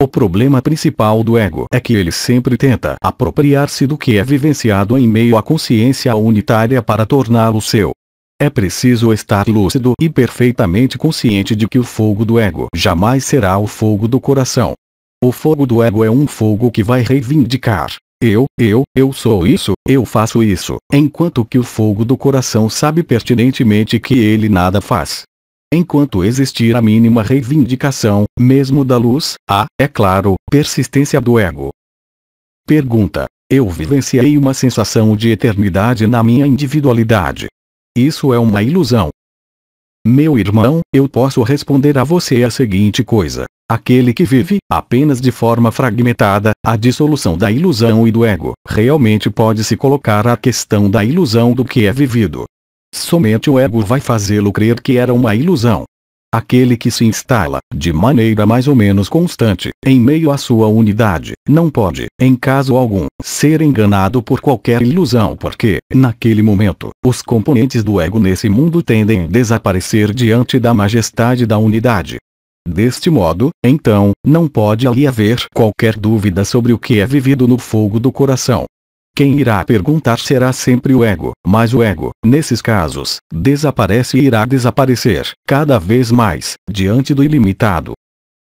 O problema principal do ego é que ele sempre tenta apropriar-se do que é vivenciado em meio à consciência unitária para torná-lo seu. É preciso estar lúcido e perfeitamente consciente de que o fogo do ego jamais será o fogo do coração. O fogo do ego é um fogo que vai reivindicar. Eu, eu, eu sou isso, eu faço isso, enquanto que o fogo do coração sabe pertinentemente que ele nada faz. Enquanto existir a mínima reivindicação, mesmo da luz, há, é claro, persistência do ego. Pergunta. Eu vivenciei uma sensação de eternidade na minha individualidade. Isso é uma ilusão. Meu irmão, eu posso responder a você a seguinte coisa: aquele que vive, apenas de forma fragmentada, a dissolução da ilusão e do ego, realmente pode se colocar à questão da ilusão do que é vivido. Somente o ego vai fazê-lo crer que era uma ilusão. Aquele que se instala, de maneira mais ou menos constante, em meio à sua unidade, não pode, em caso algum, ser enganado por qualquer ilusão porque, naquele momento, os componentes do ego nesse mundo tendem a desaparecer diante da majestade da unidade. Deste modo, então, não pode ali haver qualquer dúvida sobre o que é vivido no fogo do coração, quem irá perguntar será sempre o ego, mas o ego, nesses casos, desaparece e irá desaparecer, cada vez mais, diante do ilimitado.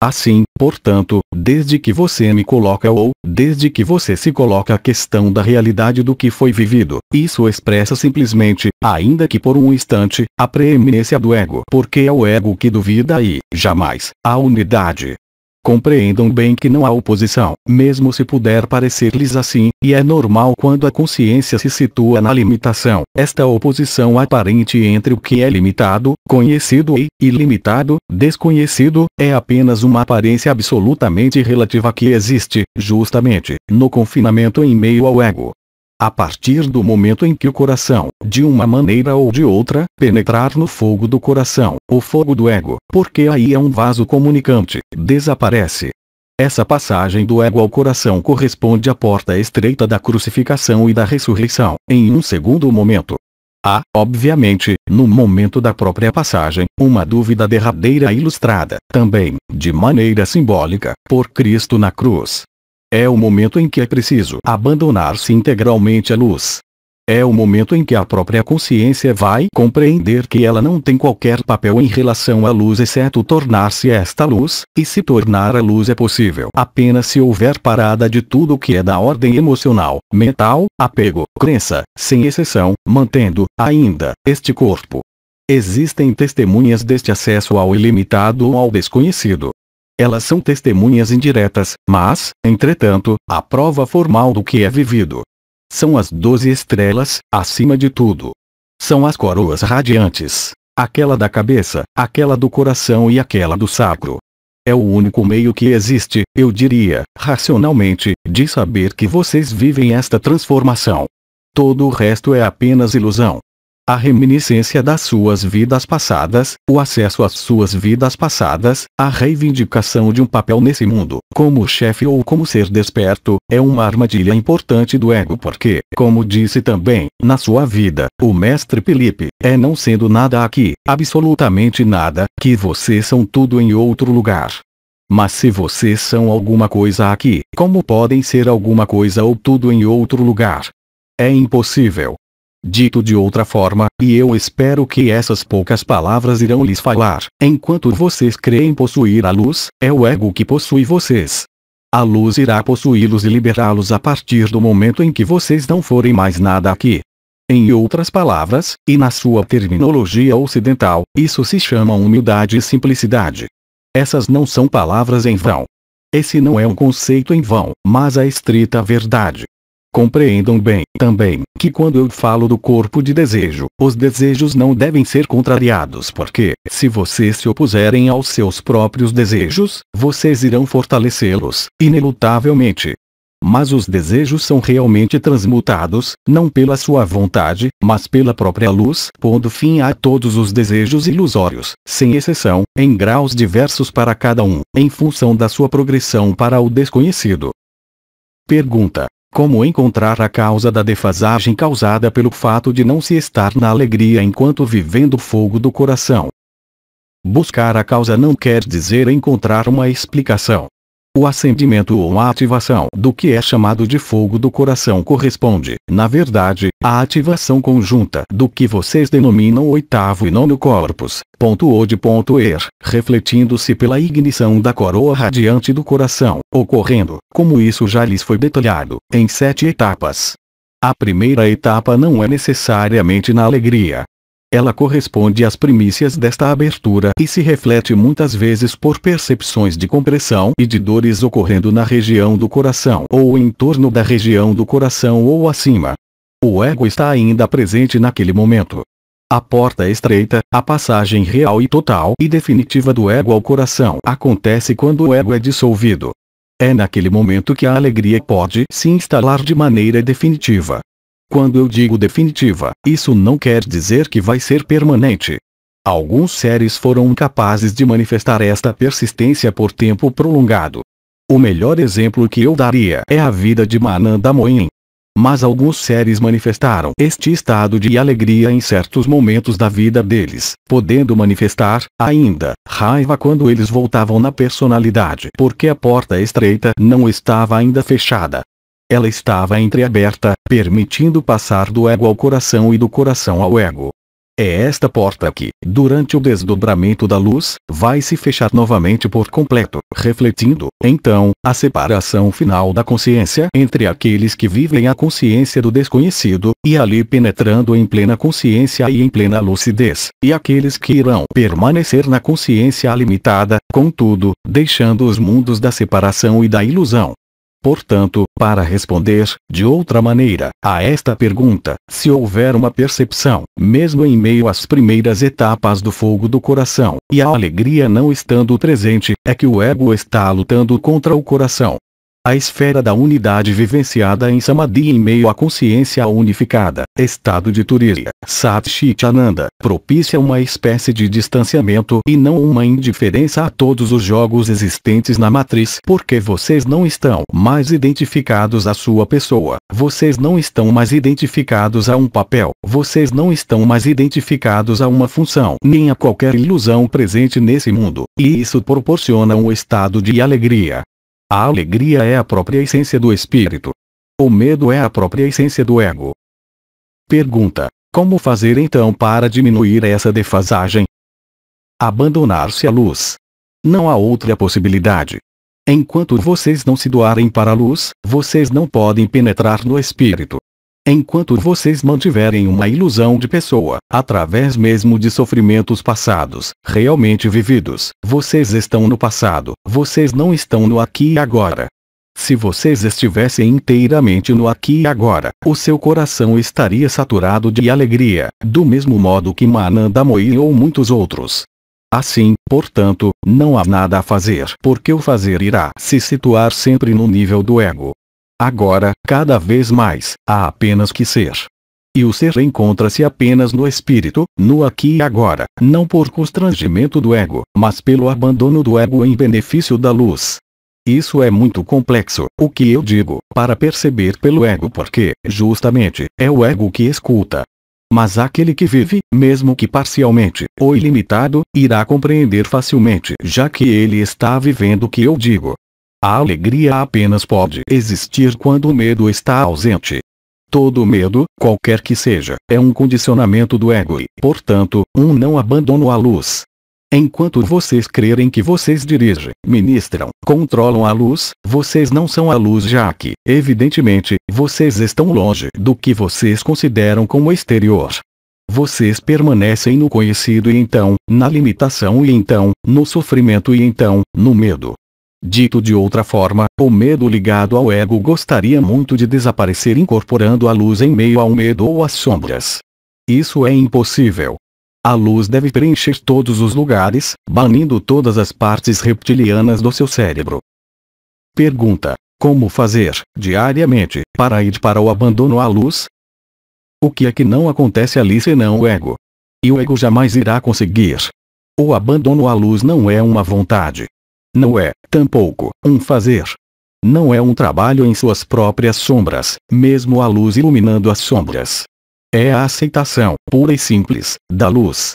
Assim, portanto, desde que você me coloca ou, desde que você se coloca a questão da realidade do que foi vivido, isso expressa simplesmente, ainda que por um instante, a preeminência do ego, porque é o ego que duvida e, jamais, a unidade. Compreendam bem que não há oposição, mesmo se puder parecer-lhes assim, e é normal quando a consciência se situa na limitação. Esta oposição aparente entre o que é limitado, conhecido e ilimitado, desconhecido, é apenas uma aparência absolutamente relativa que existe, justamente, no confinamento em meio ao ego. A partir do momento em que o coração, de uma maneira ou de outra, penetrar no fogo do coração, o fogo do ego, porque aí é um vaso comunicante, desaparece. Essa passagem do ego ao coração corresponde à porta estreita da crucificação e da ressurreição, em um segundo momento. Há, obviamente, no momento da própria passagem, uma dúvida derradeira ilustrada, também, de maneira simbólica, por Cristo na cruz. É o momento em que é preciso abandonar-se integralmente à luz. É o momento em que a própria consciência vai compreender que ela não tem qualquer papel em relação à luz exceto tornar-se esta luz, e se tornar a luz é possível apenas se houver parada de tudo o que é da ordem emocional, mental, apego, crença, sem exceção, mantendo, ainda, este corpo. Existem testemunhas deste acesso ao ilimitado ou ao desconhecido, elas são testemunhas indiretas, mas, entretanto, a prova formal do que é vivido. São as doze estrelas, acima de tudo. São as coroas radiantes. Aquela da cabeça, aquela do coração e aquela do sacro. É o único meio que existe, eu diria, racionalmente, de saber que vocês vivem esta transformação. Todo o resto é apenas ilusão a reminiscência das suas vidas passadas, o acesso às suas vidas passadas, a reivindicação de um papel nesse mundo, como chefe ou como ser desperto, é uma armadilha importante do ego porque, como disse também, na sua vida, o mestre Felipe, é não sendo nada aqui, absolutamente nada, que vocês são tudo em outro lugar. Mas se vocês são alguma coisa aqui, como podem ser alguma coisa ou tudo em outro lugar? É impossível. Dito de outra forma, e eu espero que essas poucas palavras irão lhes falar, enquanto vocês creem possuir a luz, é o ego que possui vocês. A luz irá possuí-los e liberá-los a partir do momento em que vocês não forem mais nada aqui. Em outras palavras, e na sua terminologia ocidental, isso se chama humildade e simplicidade. Essas não são palavras em vão. Esse não é um conceito em vão, mas a estrita verdade. Compreendam bem também que quando eu falo do corpo de desejo, os desejos não devem ser contrariados porque, se vocês se opuserem aos seus próprios desejos, vocês irão fortalecê-los, inelutavelmente. Mas os desejos são realmente transmutados, não pela sua vontade, mas pela própria luz, pondo fim a todos os desejos ilusórios, sem exceção, em graus diversos para cada um, em função da sua progressão para o desconhecido. Pergunta: como encontrar a causa da defasagem causada pelo fato de não se estar na alegria enquanto vivendo o fogo do coração? Buscar a causa não quer dizer encontrar uma explicação, o acendimento ou a ativação do que é chamado de fogo do coração corresponde, na verdade, à ativação conjunta do que vocês denominam oitavo e nono corpus, ponto de ponto er, refletindo-se pela ignição da coroa radiante do coração, ocorrendo, como isso já lhes foi detalhado, em sete etapas. A primeira etapa não é necessariamente na alegria, ela corresponde às primícias desta abertura e se reflete muitas vezes por percepções de compressão e de dores ocorrendo na região do coração ou em torno da região do coração ou acima. O ego está ainda presente naquele momento. A porta estreita, a passagem real e total e definitiva do ego ao coração acontece quando o ego é dissolvido. É naquele momento que a alegria pode se instalar de maneira definitiva. Quando eu digo definitiva, isso não quer dizer que vai ser permanente. Alguns seres foram capazes de manifestar esta persistência por tempo prolongado. O melhor exemplo que eu daria é a vida de Mananda Moin. Mas alguns seres manifestaram este estado de alegria em certos momentos da vida deles, podendo manifestar, ainda, raiva quando eles voltavam na personalidade porque a porta estreita não estava ainda fechada. Ela estava entreaberta, permitindo passar do ego ao coração e do coração ao ego. É esta porta que, durante o desdobramento da luz, vai se fechar novamente por completo, refletindo, então, a separação final da consciência entre aqueles que vivem a consciência do desconhecido, e ali penetrando em plena consciência e em plena lucidez, e aqueles que irão permanecer na consciência limitada, contudo, deixando os mundos da separação e da ilusão. Portanto, para responder, de outra maneira, a esta pergunta, se houver uma percepção, mesmo em meio às primeiras etapas do fogo do coração, e a alegria não estando presente, é que o ego está lutando contra o coração, a esfera da unidade vivenciada em Samadhi em meio à consciência unificada, estado de Turiya, Satchitananda, propicia uma espécie de distanciamento e não uma indiferença a todos os jogos existentes na matriz porque vocês não estão mais identificados à sua pessoa, vocês não estão mais identificados a um papel, vocês não estão mais identificados a uma função nem a qualquer ilusão presente nesse mundo, e isso proporciona um estado de alegria, a alegria é a própria essência do espírito. O medo é a própria essência do ego. Pergunta: Como fazer então para diminuir essa defasagem? Abandonar-se à luz. Não há outra possibilidade. Enquanto vocês não se doarem para a luz, vocês não podem penetrar no espírito. Enquanto vocês mantiverem uma ilusão de pessoa, através mesmo de sofrimentos passados, realmente vividos, vocês estão no passado, vocês não estão no aqui e agora. Se vocês estivessem inteiramente no aqui e agora, o seu coração estaria saturado de alegria, do mesmo modo que Mananda Moi ou muitos outros. Assim, portanto, não há nada a fazer, porque o fazer irá se situar sempre no nível do ego. Agora, cada vez mais, há apenas que ser. E o ser encontra-se apenas no espírito, no aqui e agora, não por constrangimento do ego, mas pelo abandono do ego em benefício da luz. Isso é muito complexo, o que eu digo, para perceber pelo ego porque, justamente, é o ego que escuta. Mas aquele que vive, mesmo que parcialmente, ou ilimitado, irá compreender facilmente já que ele está vivendo o que eu digo. A alegria apenas pode existir quando o medo está ausente. Todo medo, qualquer que seja, é um condicionamento do ego e, portanto, um não abandono à luz. Enquanto vocês crerem que vocês dirigem, ministram, controlam a luz, vocês não são a luz já que, evidentemente, vocês estão longe do que vocês consideram como exterior. Vocês permanecem no conhecido e então, na limitação e então, no sofrimento e então, no medo. Dito de outra forma, o medo ligado ao ego gostaria muito de desaparecer incorporando a luz em meio ao medo ou às sombras. Isso é impossível. A luz deve preencher todos os lugares, banindo todas as partes reptilianas do seu cérebro. Pergunta: Como fazer, diariamente, para ir para o abandono à luz? O que é que não acontece ali senão o ego? E o ego jamais irá conseguir. O abandono à luz não é uma vontade, não é, tampouco, um fazer. Não é um trabalho em suas próprias sombras, mesmo a luz iluminando as sombras. É a aceitação, pura e simples, da luz,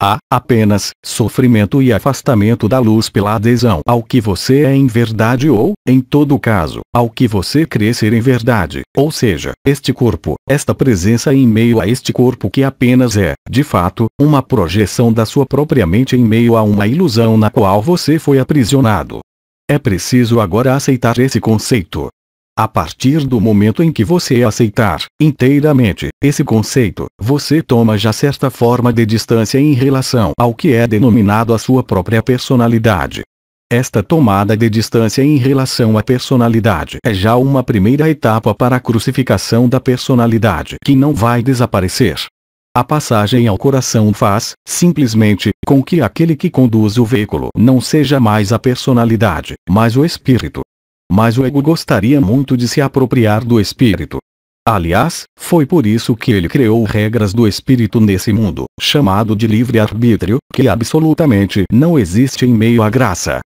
Há apenas sofrimento e afastamento da luz pela adesão ao que você é em verdade ou, em todo caso, ao que você crê ser em verdade, ou seja, este corpo, esta presença em meio a este corpo que apenas é, de fato, uma projeção da sua própria mente em meio a uma ilusão na qual você foi aprisionado. É preciso agora aceitar esse conceito, a partir do momento em que você aceitar, inteiramente, esse conceito, você toma já certa forma de distância em relação ao que é denominado a sua própria personalidade. Esta tomada de distância em relação à personalidade é já uma primeira etapa para a crucificação da personalidade que não vai desaparecer. A passagem ao coração faz, simplesmente, com que aquele que conduz o veículo não seja mais a personalidade, mas o espírito, mas o ego gostaria muito de se apropriar do espírito. Aliás, foi por isso que ele criou regras do espírito nesse mundo, chamado de livre-arbítrio, que absolutamente não existe em meio à graça.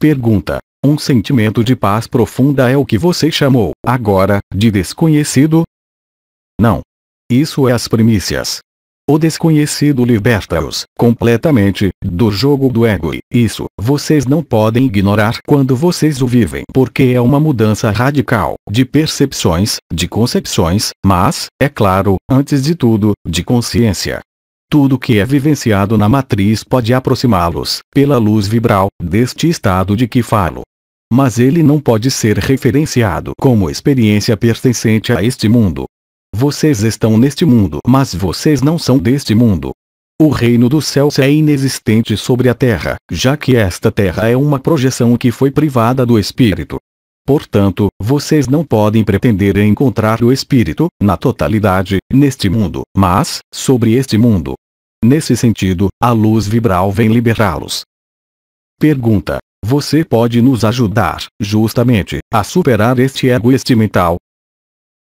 Pergunta: Um sentimento de paz profunda é o que você chamou, agora, de desconhecido? Não. Isso é as primícias. O desconhecido liberta-os, completamente, do jogo do ego e isso, vocês não podem ignorar quando vocês o vivem porque é uma mudança radical, de percepções, de concepções, mas, é claro, antes de tudo, de consciência. Tudo que é vivenciado na matriz pode aproximá-los, pela luz vibral, deste estado de que falo. Mas ele não pode ser referenciado como experiência pertencente a este mundo, vocês estão neste mundo, mas vocês não são deste mundo. O reino dos céus é inexistente sobre a terra, já que esta terra é uma projeção que foi privada do espírito. Portanto, vocês não podem pretender encontrar o espírito, na totalidade, neste mundo, mas, sobre este mundo. Nesse sentido, a luz vibral vem liberá-los. Pergunta: Você pode nos ajudar, justamente, a superar este ego este mental,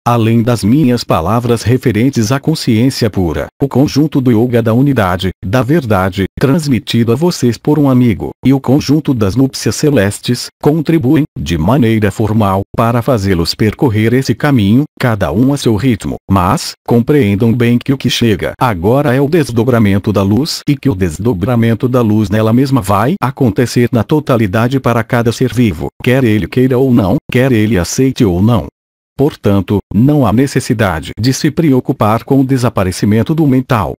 Além das minhas palavras referentes à consciência pura, o conjunto do yoga da unidade, da verdade, transmitido a vocês por um amigo, e o conjunto das núpcias celestes, contribuem, de maneira formal, para fazê-los percorrer esse caminho, cada um a seu ritmo. Mas, compreendam bem que o que chega agora é o desdobramento da luz e que o desdobramento da luz nela mesma vai acontecer na totalidade para cada ser vivo, quer ele queira ou não, quer ele aceite ou não. Portanto, não há necessidade de se preocupar com o desaparecimento do mental.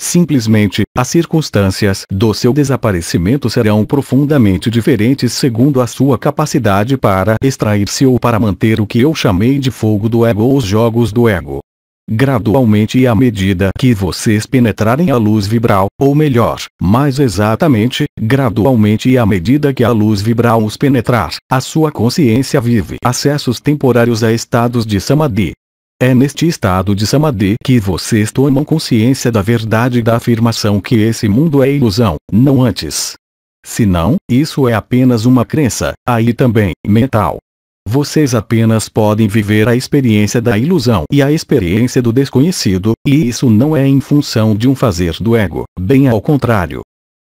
Simplesmente, as circunstâncias do seu desaparecimento serão profundamente diferentes segundo a sua capacidade para extrair-se ou para manter o que eu chamei de fogo do ego ou os jogos do ego gradualmente e à medida que vocês penetrarem a luz vibral, ou melhor, mais exatamente, gradualmente e à medida que a luz vibral os penetrar, a sua consciência vive acessos temporários a estados de samadhi. É neste estado de samadhi que vocês tomam consciência da verdade da afirmação que esse mundo é ilusão, não antes. Se não, isso é apenas uma crença, aí também, mental, vocês apenas podem viver a experiência da ilusão e a experiência do desconhecido, e isso não é em função de um fazer do ego, bem ao contrário.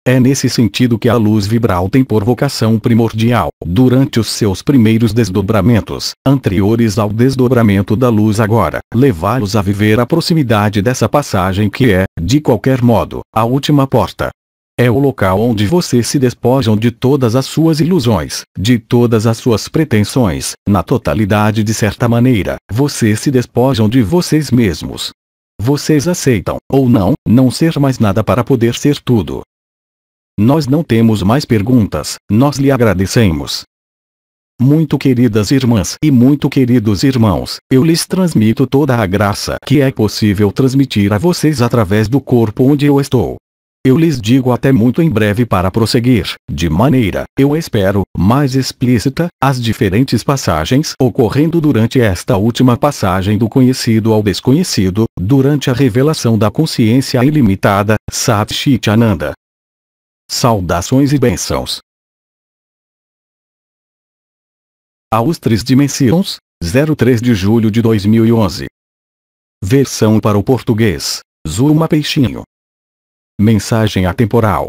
É nesse sentido que a luz vibral tem por vocação primordial, durante os seus primeiros desdobramentos, anteriores ao desdobramento da luz agora, levá-los a viver a proximidade dessa passagem que é, de qualquer modo, a última porta, é o local onde vocês se despojam de todas as suas ilusões, de todas as suas pretensões, na totalidade de certa maneira, vocês se despojam de vocês mesmos. Vocês aceitam, ou não, não ser mais nada para poder ser tudo. Nós não temos mais perguntas, nós lhe agradecemos. Muito queridas irmãs e muito queridos irmãos, eu lhes transmito toda a graça que é possível transmitir a vocês através do corpo onde eu estou. Eu lhes digo até muito em breve para prosseguir, de maneira, eu espero, mais explícita, as diferentes passagens ocorrendo durante esta última passagem do conhecido ao desconhecido, durante a revelação da consciência ilimitada, Ananda. Saudações e bênçãos. Aos Três Dimensions, 03 de julho de 2011. Versão para o português, Zuma Peixinho. Mensagem atemporal